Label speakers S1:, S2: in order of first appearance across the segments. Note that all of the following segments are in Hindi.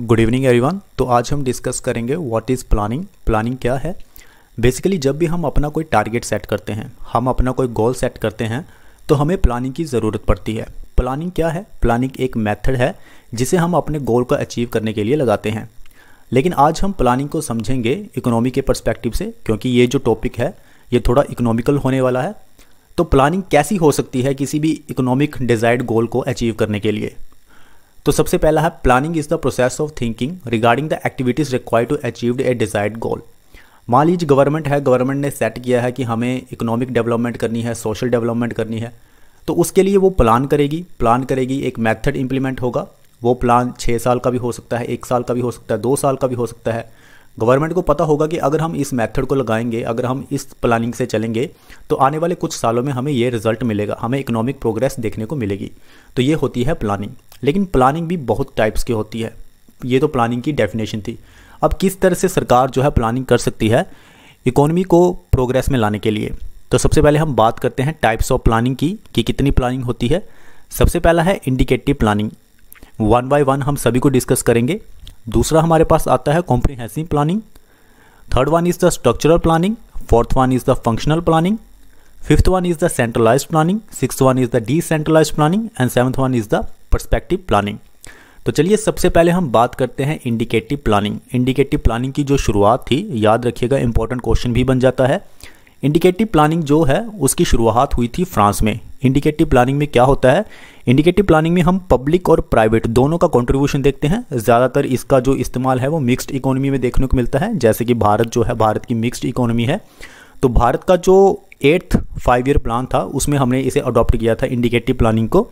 S1: गुड इवनिंग एवरीवन तो आज हम डिस्कस करेंगे व्हाट इज़ प्लानिंग प्लानिंग क्या है बेसिकली जब भी हम अपना कोई टारगेट सेट करते हैं हम अपना कोई गोल सेट करते हैं तो हमें प्लानिंग की ज़रूरत पड़ती है प्लानिंग क्या है प्लानिंग एक मेथड है जिसे हम अपने गोल को अचीव करने के लिए लगाते हैं लेकिन आज हम प्लानिंग को समझेंगे इकोनॉमी के परस्पेक्टिव से क्योंकि ये जो टॉपिक है ये थोड़ा इकोनॉमिकल होने वाला है तो प्लानिंग कैसी हो सकती है किसी भी इकोनॉमिक डिज़ायर्ड गोल को अचीव करने के लिए तो सबसे पहला है planning is the process of thinking regarding the activities require to achieve a desired goal मान लीजिए गवर्नमेंट है गवर्नमेंट ने सेट किया है कि हमें इकोनॉमिक डेवलपमेंट करनी है सोशल डेवलपमेंट करनी है तो उसके लिए वो प्लान करेगी प्लान करेगी एक मेथड इम्प्लीमेंट होगा वो प्लान छः साल का भी हो सकता है एक साल का भी हो सकता है दो साल का भी हो सकता है गवर्नमेंट को पता होगा कि अगर हम इस मेथड को लगाएंगे अगर हम इस प्लानिंग से चलेंगे तो आने वाले कुछ सालों में हमें ये रिजल्ट मिलेगा हमें इकोनॉमिक प्रोग्रेस देखने को मिलेगी तो ये होती है प्लानिंग लेकिन प्लानिंग भी बहुत टाइप्स की होती है ये तो प्लानिंग की डेफिनेशन थी अब किस तरह से सरकार जो है प्लानिंग कर सकती है इकोनॉमी को प्रोग्रेस में लाने के लिए तो सबसे पहले हम बात करते हैं टाइप्स ऑफ प्लानिंग की कि कितनी प्लानिंग होती है सबसे पहला है indicative planning one by one हम सभी को डिस्कस करेंगे दूसरा हमारे पास आता है comprehensive planning third one is the structural planning fourth one is the functional planning fifth one is the centralize planning six one is the decentralize planning and seventh one is the perspective planning तो चलिए सबसे पहले हम बात करते हैं इंडिकेटिव प्लानिंग इंडिकेटिव प्लानिंग की जो शुरुआत थी याद रखिएगा इंपॉर्टेंट क्वेश्चन भी बन जाता है इंडिकेटिव प्लानिंग जो है उसकी शुरुआत हुई थी फ्रांस में इंडिकेटिव प्लानिंग में क्या होता है इंडिकेटिव प्लानिंग में हम पब्लिक और प्राइवेट दोनों का कंट्रीब्यूशन देखते हैं ज़्यादातर इसका जो इस्तेमाल है वो मिक्स्ड इकोनॉमी में देखने को मिलता है जैसे कि भारत जो है भारत की मिक्स्ड इकोनॉमी है तो भारत का जो एट्थ फाइव ईयर प्लान था उसमें हमने इसे अडॉप्ट किया था इंडिकेटिव प्लानिंग को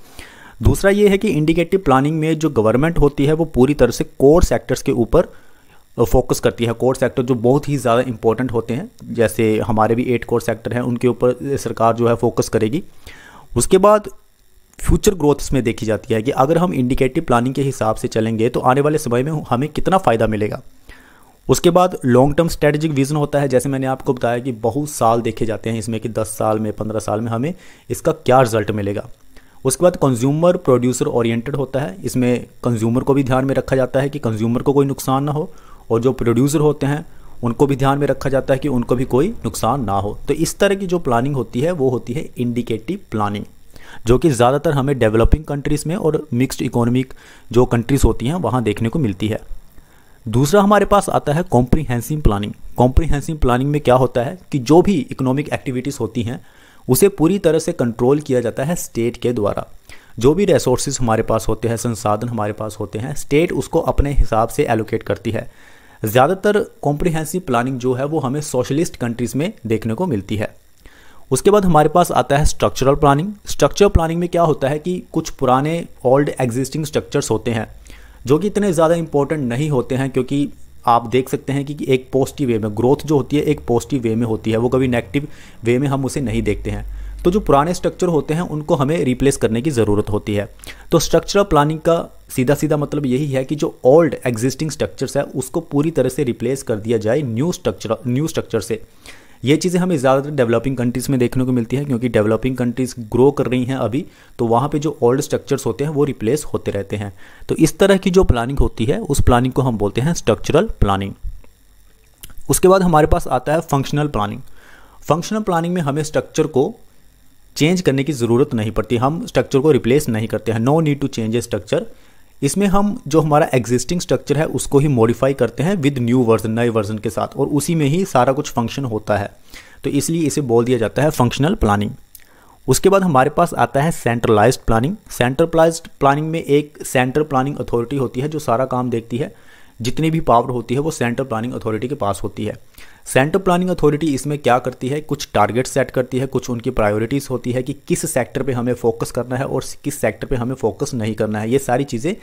S1: दूसरा ये है कि इंडिकेटिव प्लानिंग में जो गवर्नमेंट होती है वो पूरी तरह से कोर सेक्टर्स के ऊपर फोकस करती है कोर सेक्टर जो बहुत ही ज़्यादा इंपॉर्टेंट होते हैं जैसे हमारे भी एट कोर सेक्टर हैं उनके ऊपर सरकार जो है फोकस करेगी उसके बाद फ्यूचर ग्रोथ इसमें देखी जाती है कि अगर हम इंडिकेटिव प्लानिंग के हिसाब से चलेंगे तो आने वाले समय में हमें कितना फ़ायदा मिलेगा उसके बाद लॉन्ग टर्म स्ट्रेटजिक विज़न होता है जैसे मैंने आपको बताया कि बहुत साल देखे जाते हैं इसमें कि 10 साल में 15 साल में हमें इसका क्या रिजल्ट मिलेगा उसके बाद कंज्यूमर प्रोड्यूसर ओरिएंटेड होता है इसमें कंज्यूमर को भी ध्यान में रखा जाता है कि कंज्यूमर को कोई नुकसान ना हो और जो प्रोड्यूसर होते हैं उनको भी ध्यान में रखा जाता है कि उनको भी कोई नुकसान ना हो तो इस तरह की जो प्लानिंग होती है वो होती है इंडिकेटिव प्लानिंग जो कि ज़्यादातर हमें डेवलपिंग कंट्रीज़ में और मिक्स्ड इकोनॉमिक जो कंट्रीज़ होती हैं वहाँ देखने को मिलती है दूसरा हमारे पास आता है कॉम्प्रीहेंसिव प्लानिंग कॉम्प्रीहेंसिव प्लानिंग में क्या होता है कि जो भी इकोनॉमिक एक्टिविटीज़ होती हैं उसे पूरी तरह से कंट्रोल किया जाता है स्टेट के द्वारा जो भी रिसोर्सेज हमारे पास होते हैं संसाधन हमारे पास होते हैं स्टेट उसको अपने हिसाब से एलोकेट करती है ज़्यादातर कॉम्प्रिहेंसिव प्लानिंग जो है वो हमें सोशलिस्ट कंट्रीज़ में देखने को मिलती है उसके बाद हमारे पास आता है स्ट्रक्चरल प्लानिंग स्ट्रक्चर प्लानिंग में क्या होता है कि कुछ पुराने ओल्ड एग्जिस्टिंग स्ट्रक्चर्स होते हैं जो कि इतने ज़्यादा इंपॉर्टेंट नहीं होते हैं क्योंकि आप देख सकते हैं कि एक पॉजिटिव वे में ग्रोथ जो होती है एक पॉजिटिव वे में होती है वो कभी नेगेटिव वे में हम उसे नहीं देखते हैं तो जो पुराने स्ट्रक्चर होते हैं उनको हमें रिप्लेस करने की ज़रूरत होती है तो स्ट्रक्चरल प्लानिंग का सीधा सीधा मतलब यही है कि जो ओल्ड एग्जिस्टिंग स्ट्रक्चर्स है उसको पूरी तरह से रिप्लेस कर दिया जाए न्यू स्ट्रक्चर न्यू स्ट्रक्चर से ये चीज़ें हमें ज़्यादातर डेवलपिंग कंट्रीज़ में देखने को मिलती है क्योंकि डेवलपिंग कंट्रीज़ ग्रो कर रही हैं अभी तो वहाँ पे जो ओल्ड स्ट्रक्चर्स होते हैं वो रिप्लेस होते रहते हैं तो इस तरह की जो प्लानिंग होती है उस प्लानिंग को हम बोलते हैं स्ट्रक्चरल प्लानिंग उसके बाद हमारे पास आता है फंक्शनल प्लानिंग फंक्शनल प्लानिंग में हमें स्ट्रक्चर को चेंज करने की ज़रूरत नहीं पड़ती हम स्ट्रक्चर को रिप्लेस नहीं करते हैं no need to change a structure इसमें हम जो हमारा एग्जिस्टिंग स्ट्रक्चर है उसको ही मॉडिफाई करते हैं विद न्यू वर्जन नए वर्जन के साथ और उसी में ही सारा कुछ फंक्शन होता है तो इसलिए इसे बोल दिया जाता है फंक्शनल प्लानिंग उसके बाद हमारे पास आता है सेंट्रलाइज प्लानिंग सेंट्रलाइज प्लानिंग में एक सेंट्रल प्लानिंग अथॉरिटी होती है जो सारा काम देखती है जितनी भी पावर होती है वो सेंट्रल प्लानिंग अथॉरिटी के पास होती है सेंट्रल प्लानिंग अथॉरिटी इसमें क्या करती है कुछ टारगेट सेट करती है कुछ उनकी प्रायोरिटीज़ होती है कि किस सेक्टर पे हमें फोकस करना है और किस सेक्टर पे हमें फोकस नहीं करना है ये सारी चीज़ें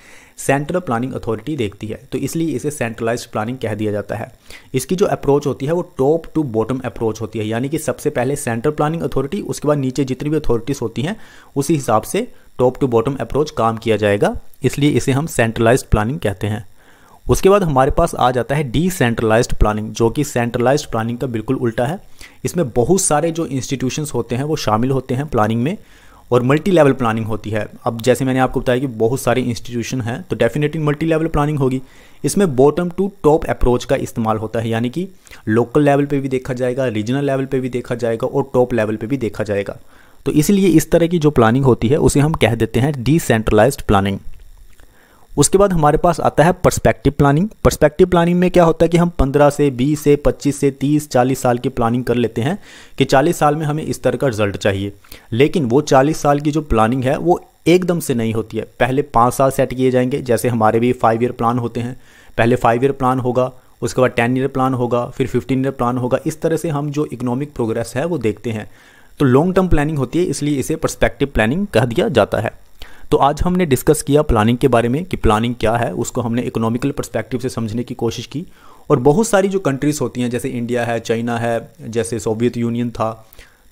S1: सेंट्रल प्लानिंग अथॉरिटी देखती है तो इसलिए इसे सेंट्रलाइज प्लानिंग कह दिया जाता है इसकी जो अप्रोच होती है वो टॉप टू बॉटम अप्रोच होती है यानी कि सबसे पहले सेंट्रल प्लानिंग अथॉरिटी उसके बाद नीचे जितनी भी अथॉरिटीज़ होती हैं उसी हिसाब से टॉप टू बॉटम अप्रोच काम किया जाएगा इसलिए इसे हम सेंट्रलाइज प्लानिंग कहते हैं उसके बाद हमारे पास आ जाता है डिसेंट्रलाइज्ड प्लानिंग जो कि सेंट्रलाइज्ड प्लानिंग का बिल्कुल उल्टा है इसमें बहुत सारे जो इंस्टीट्यूशंस होते हैं वो शामिल होते हैं प्लानिंग में और मल्टी लेवल प्लानिंग होती है अब जैसे मैंने आपको बताया कि बहुत सारे इंस्टीट्यूशन हैं तो डेफिनेटली मल्टी लेवल प्लानिंग होगी इसमें बॉटम टू टॉप अप्रोच का इस्तेमाल होता है यानी कि लोकल लेवल पे भी देखा जाएगा रीजनल लेवल पे भी देखा जाएगा और टॉप लेवल पे भी देखा जाएगा तो इसलिए इस तरह की जो प्लानिंग होती है उसे हम कह देते हैं डिसेंट्रलाइज्ड प्लानिंग उसके बाद हमारे पास आता है पर्सपेक्टिव प्लानिंग पर्सपेक्टिव प्लानिंग में क्या होता है कि हम 15 से 20 से 25 से 30 40 साल की प्लानिंग कर लेते हैं कि 40 साल में हमें इस तरह का रिजल्ट चाहिए लेकिन वो 40 साल की जो प्लानिंग है वो एकदम से नहीं होती है पहले पाँच साल सेट किए जाएंगे जैसे हमारे भी फाइव ईयर प्लान होते हैं पहले फाइव ईयर प्लान होगा उसके बाद टेन ईयर प्लान होगा फिर फिफ्टीन ईयर प्लान होगा इस तरह से हम जो इकोनॉमिक प्रोग्रेस है वो देखते हैं तो लॉन्ग टर्म प्लानिंग होती है इसलिए इसे परस्पेक्टिव प्लानिंग कह दिया जाता है तो आज हमने डिस्कस किया प्लानिंग के बारे में कि प्लानिंग क्या है उसको हमने इकोनॉमिकल परस्पेक्टिव से समझने की कोशिश की और बहुत सारी जो कंट्रीज़ होती हैं जैसे इंडिया है चाइना है जैसे सोवियत यूनियन था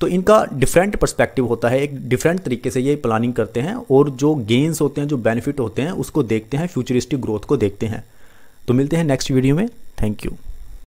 S1: तो इनका डिफरेंट पर्सपेक्टिव होता है एक डिफरेंट तरीके से ये प्लानिंग करते हैं और जो गेंस होते हैं जो बेनिफिट होते हैं उसको देखते हैं फ्यूचरिस्टिक ग्रोथ को देखते हैं तो मिलते हैं नेक्स्ट वीडियो में थैंक यू